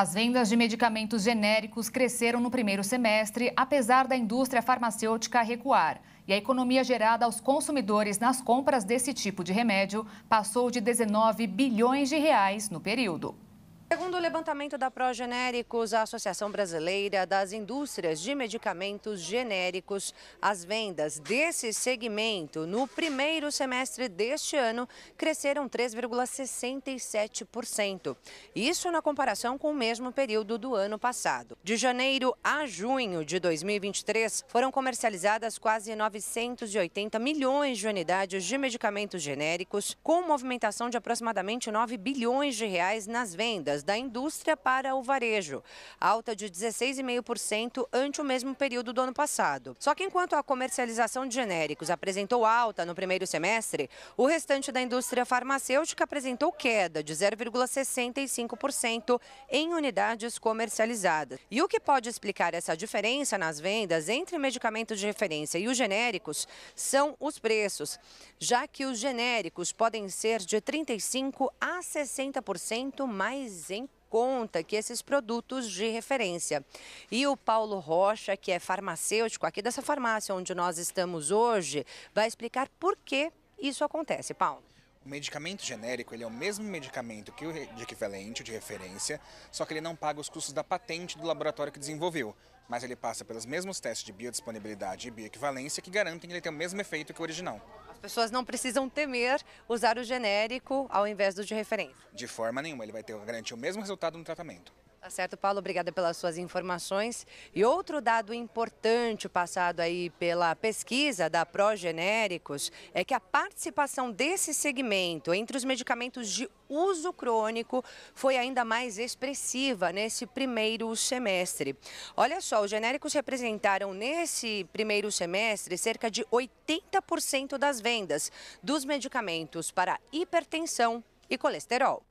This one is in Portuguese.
As vendas de medicamentos genéricos cresceram no primeiro semestre, apesar da indústria farmacêutica recuar. E a economia gerada aos consumidores nas compras desse tipo de remédio passou de 19 bilhões de reais no período. Segundo o levantamento da Progenéricos, a Associação Brasileira das Indústrias de Medicamentos Genéricos, as vendas desse segmento no primeiro semestre deste ano cresceram 3,67%. Isso na comparação com o mesmo período do ano passado. De janeiro a junho de 2023, foram comercializadas quase 980 milhões de unidades de medicamentos genéricos, com movimentação de aproximadamente 9 bilhões de reais nas vendas vendas da indústria para o varejo, alta de 16,5% ante o mesmo período do ano passado. Só que enquanto a comercialização de genéricos apresentou alta no primeiro semestre, o restante da indústria farmacêutica apresentou queda de 0,65% em unidades comercializadas. E o que pode explicar essa diferença nas vendas entre medicamentos de referência e os genéricos são os preços, já que os genéricos podem ser de 35% a 60% mais em conta que esses produtos de referência. E o Paulo Rocha, que é farmacêutico aqui dessa farmácia onde nós estamos hoje, vai explicar por que isso acontece. Paulo. O medicamento genérico ele é o mesmo medicamento que o equivalente de referência, só que ele não paga os custos da patente do laboratório que desenvolveu, mas ele passa pelos mesmos testes de biodisponibilidade e bioequivalência que garantem que ele tem o mesmo efeito que o original pessoas não precisam temer usar o genérico ao invés do de referência. De forma nenhuma, ele vai ter, garantir o mesmo resultado no tratamento. Tá certo, Paulo, obrigada pelas suas informações. E outro dado importante passado aí pela pesquisa da Progenéricos é que a participação desse segmento entre os medicamentos de uso crônico foi ainda mais expressiva nesse primeiro semestre. Olha só, os genéricos representaram nesse primeiro semestre cerca de 80% das vendas dos medicamentos para hipertensão e colesterol.